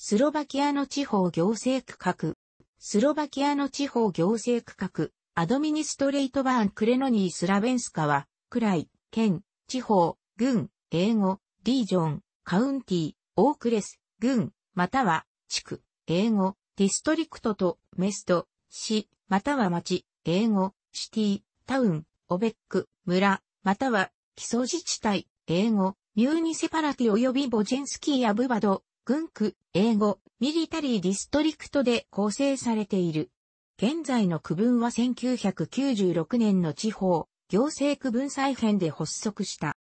スロバキアの地方行政区画。スロバキアの地方行政区画、アドミニストレイトバーン・クレノニー・スラベンスカは、クライ、県、地方、郡、英語、リージョン、カウンティ、オークレス、郡、または、地区、英語、ディストリクトと、メスト、市、または町、英語、シティ、タウン、オベック、村、または、基礎自治体、英語、ミューニセパラティ及びボジェンスキーやブバド、軍区、英語、ミリタリーディストリクトで構成されている。現在の区分は1996年の地方、行政区分再編で発足した。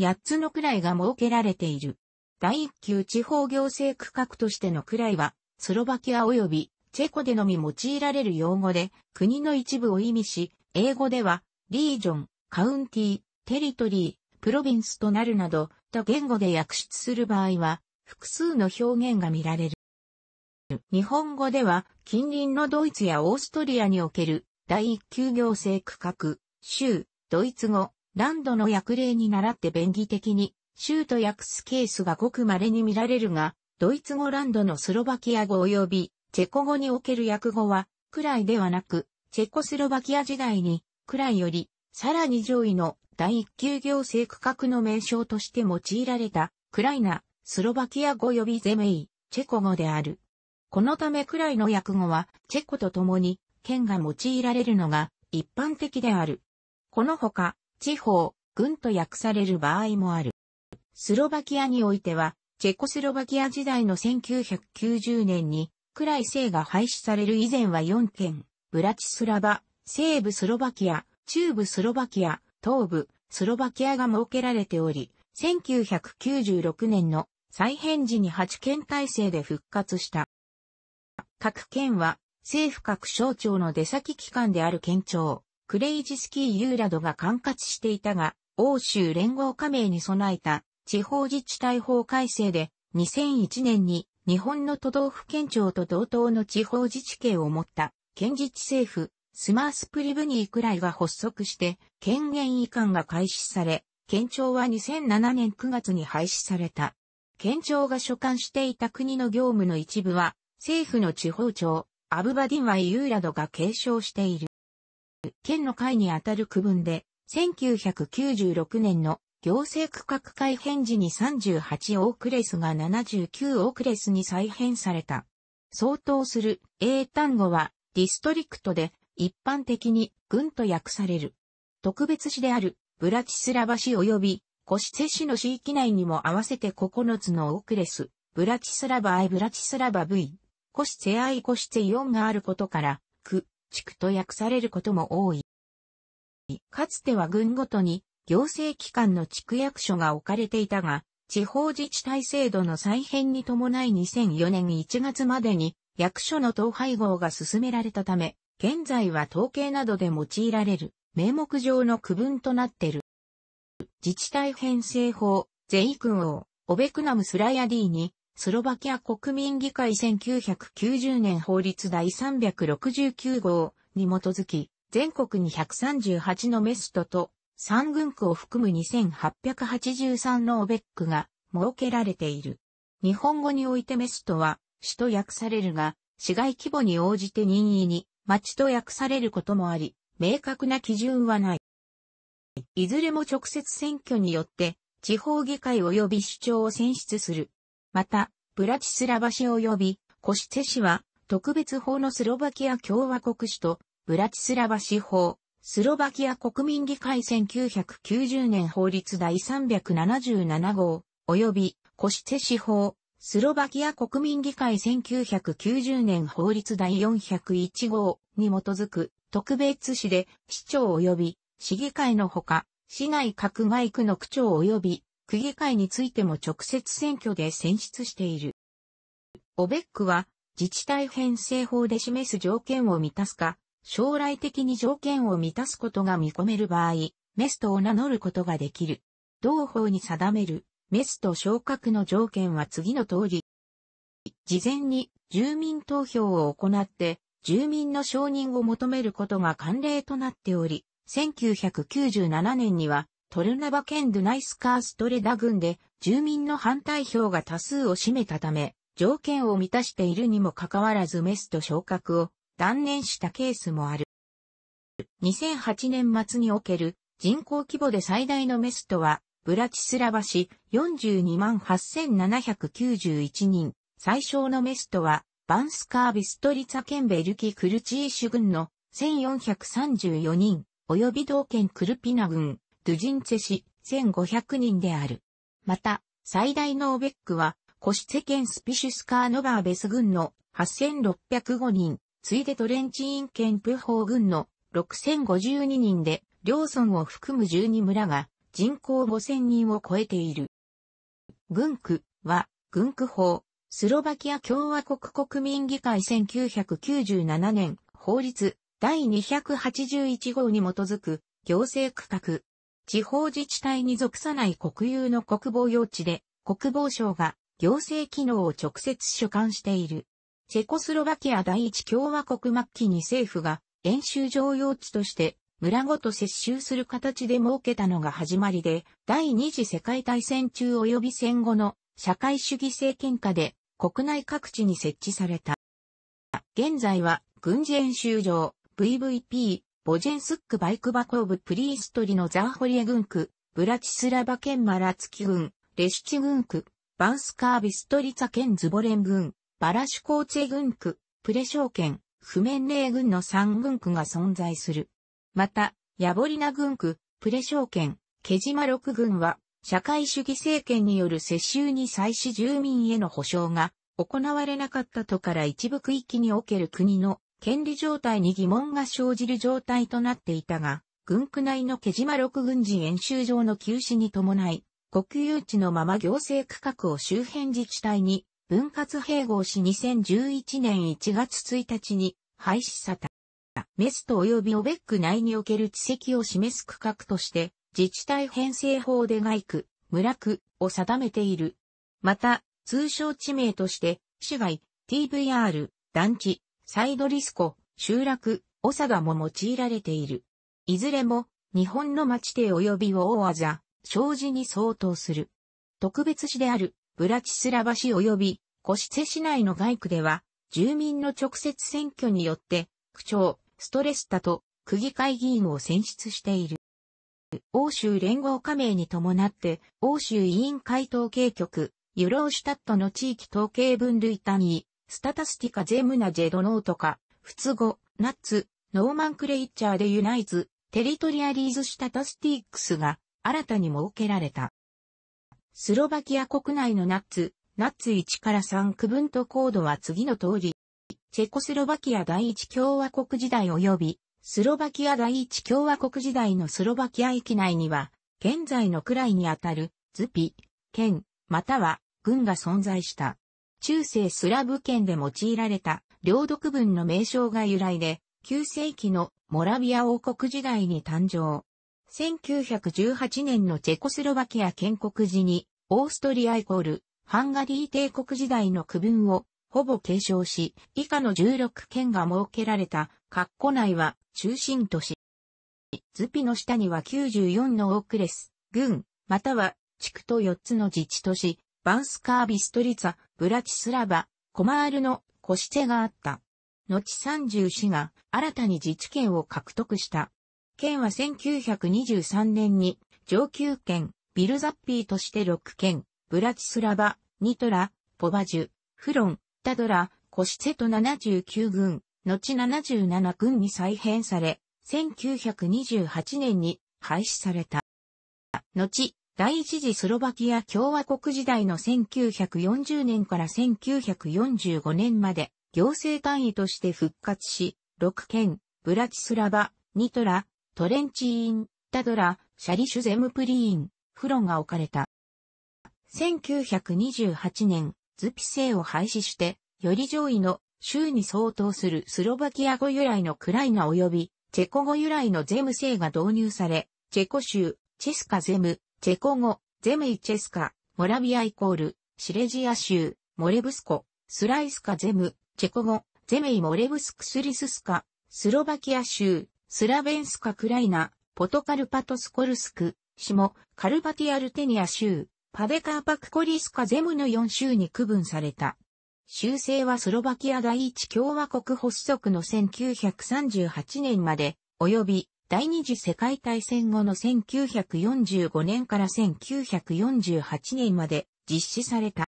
8つの位が設けられている。第1級地方行政区画としての位は、スロバキア及びチェコでのみ用いられる用語で、国の一部を意味し、英語では、リージョン、カウンティテリトリー、プロビンスとなるなど、と言語で訳出する場合は、複数の表現が見られる。日本語では、近隣のドイツやオーストリアにおける第一級行政区画、州、ドイツ語、ランドの訳例に倣って便宜的に、州と訳すケースがごく稀に見られるが、ドイツ語ランドのスロバキア語及び、チェコ語における訳語は、くらいではなく、チェコスロバキア時代に、くらいより、さらに上位の第一級行政区画の名称として用いられた、クライナ、スロバキア語よびゼメイ、チェコ語である。このためくらいの訳語は、チェコと共に、県が用いられるのが一般的である。このほか、地方、軍と訳される場合もある。スロバキアにおいては、チェコスロバキア時代の1990年に、クライ姓が廃止される以前は4県、ブラチスラバ、西部スロバキア、中部スロバキア、東部スロバキアが設けられており、1996年の再編時に8県体制で復活した。各県は政府各省庁の出先機関である県庁、クレイジスキーユーラドが管轄していたが、欧州連合加盟に備えた地方自治体法改正で2001年に日本の都道府県庁と同等の地方自治権を持った県自治政府スマースプリブニーくらいが発足して権限移管が開始され、県庁は2007年9月に廃止された。県庁が所管していた国の業務の一部は、政府の地方庁、アブバディンワイユーラドが継承している。県の会にあたる区分で、1996年の行政区画改編時に38オークレスが79オークレスに再編された。相当する英単語はディストリクトで一般的に軍と訳される。特別市であるブラチスラバ市及びコシセェ市の市域内にも合わせて9つのオークレス、ブラチスラバアイブラチスラバ V、コシセェイコシツェ4があることから、区、地区と訳されることも多い。かつては軍ごとに行政機関の地区役所が置かれていたが、地方自治体制度の再編に伴い2004年1月までに役所の統廃合が進められたため、現在は統計などで用いられる名目上の区分となっている。自治体編成法、ゼイ王、オベクナムスラヤディに、スロバキア国民議会1990年法律第369号に基づき、全国に138のメストと、3軍区を含む2883のオベックが設けられている。日本語においてメストは、市と訳されるが、市外規模に応じて任意に、町と訳されることもあり、明確な基準はない。いずれも直接選挙によって、地方議会及び首長を選出する。また、ブラチスラバ市及びコシテェ市は、特別法のスロバキア共和国市と、ブラチスラバ市法、スロバキア国民議会1990年法律第377号、及びコシテェ市法、スロバキア国民議会1990年法律第401号に基づく特別市で市長及び市議会のほか、市内各外区の区長及び区議会についても直接選挙で選出している。オベックは自治体編成法で示す条件を満たすか、将来的に条件を満たすことが見込める場合、メストを名乗ることができる。同法に定めるメスト昇格の条件は次の通り。事前に住民投票を行って、住民の承認を求めることが慣例となっており、1997年には、トルナバ県ドゥナイスカーストレダ郡で住民の反対票が多数を占めたため、条件を満たしているにもかかわらずメスと昇格を断念したケースもある。2008年末における人口規模で最大のメスとは、ブラチスラバ市42万8791人、最小のメスとは、バンスカービストリツァ県ベルキクルチーシュ郡の1434人、及び同県クルピナ郡、ドゥジンチェ市、1500人である。また、最大のオベックは、コシツェ県スピシュスカーノバーベス郡の8605人、ついでトレンチイン県プホー郡の6052人で、両村を含む12村が人口5000人を超えている。軍区は、軍区法、スロバキア共和国国民議会1997年法律第281号に基づく行政区画。地方自治体に属さない国有の国防用地で、国防省が行政機能を直接所管している。チェコスロバキア第一共和国末期に政府が演習場用地として村ごと接収する形で設けたのが始まりで、第二次世界大戦中及び戦後の社会主義政権下で国内各地に設置された。現在は軍事演習場、VVP、ボジェンスックバイクバコーブプリーストリのザーホリエ軍区、ブラチスラバ県マラツキ軍、レシチ軍区、バンスカービストリツァ県ズボレン軍、バラシュコーツェ軍区、プレショー県、フメンレー軍の3軍区が存在する。また、ヤボリナ軍区、プレショー県、ケジマ6軍は、社会主義政権による世襲に際し住民への保障が行われなかったとから一部区域における国の権利状態に疑問が生じる状態となっていたが、軍区内の毛島六軍事演習場の休止に伴い、国有地のまま行政区画を周辺自治体に分割併合し2011年1月1日に廃止された。メスト及びオベック内における地籍を示す区画として、自治体編成法で外区、村区を定めている。また、通称地名として、市街、TVR、団地、サイドリスコ、集落、オサダも用いられている。いずれも、日本の町手及び大技、障子に相当する。特別市である、ブラチスラバ市及び、コシツェ市内の外区では、住民の直接選挙によって、区長、ストレスタと、区議会議員を選出している。欧州連合加盟に伴って、欧州委員会統計局、ユローシュタットの地域統計分類単位、スタタスティカゼムナジェドノートカ、仏語、ナッツ、ノーマンクレイチャーでユナイズ、テリトリアリーズスタタスティックスが新たに設けられた。スロバキア国内のナッツ、ナッツ1から3区分とコードは次の通り、チェコスロバキア第一共和国時代及び、スロバキア第一共和国時代のスロバキア域内には、現在のくらいにあたる、ズピ、県、または、軍が存在した。中世スラブ圏で用いられた領土文の名称が由来で、9世紀のモラビア王国時代に誕生。1918年のチェコスロバキア建国時に、オーストリアイコール、ハンガリー帝国時代の区分をほぼ継承し、以下の16県が設けられた、括弧内は中心都市。ズピの下には94のオークレス、郡、または地区と4つの自治都市、バンスカー・ビストリツァ、ブラチスラバ、コマールのコシチェがあった。後30市が新たに自治権を獲得した。県は1923年に上級県ビルザッピーとして6県、ブラチスラバ、ニトラ、ポバジュ、フロン、タドラ、コシチェと79軍、後77軍に再編され、1928年に廃止された。後、第一次スロバキア共和国時代の1940年から1945年まで行政単位として復活し、6県、ブラチスラバ、ニトラ、トレンチーン、タドラ、シャリシュゼムプリーン、フロンが置かれた。1928年、ズピ制を廃止して、より上位の州に相当するスロバキア語由来のクライナ及び、チェコ語由来のゼム制が導入され、チェコ州、チェスカゼム、チェコ語、ゼメイチェスカ、モラビアイコール、シレジア州、モレブスコ、スライスカゼム、チェコ語、ゼメイモレブスクスリススカ、スロバキア州、スラベンスカクライナ、ポトカルパトスコルスク、シモ、カルパティアルテニア州、パデカーパクコリスカゼムの4州に区分された。修正はスロバキア第一共和国発足の1938年まで、及び第二次世界大戦後の1945年から1948年まで実施された。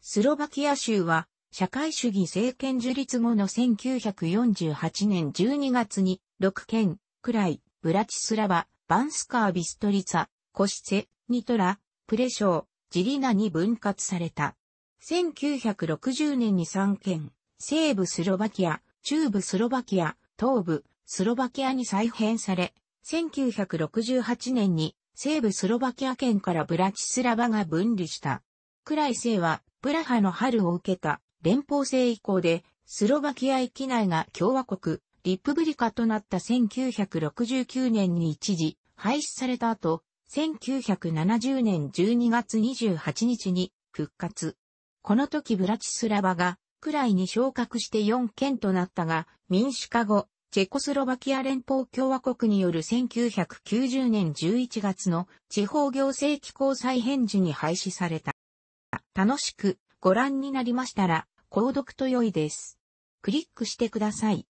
スロバキア州は社会主義政権樹立後の1948年12月に6県、クライ、ブラチスラバ、バンスカー・ビストリツァ、コシセ、ニトラ、プレショー、ジリナに分割された。1960年に3県、西部スロバキア、中部スロバキア、東部、スロバキアに再編され、1968年に西部スロバキア県からブラチスラバが分離した。クライセはプラハの春を受けた連邦制以降でスロバキア域内が共和国、リップブリカとなった1969年に一時廃止された後、1970年12月28日に復活。この時ブラチスラバが、くらいに昇格して4県となったが、民主化後、チェコスロバキア連邦共和国による1990年11月の地方行政機構再編時に廃止された。楽しくご覧になりましたら、購読と良いです。クリックしてください。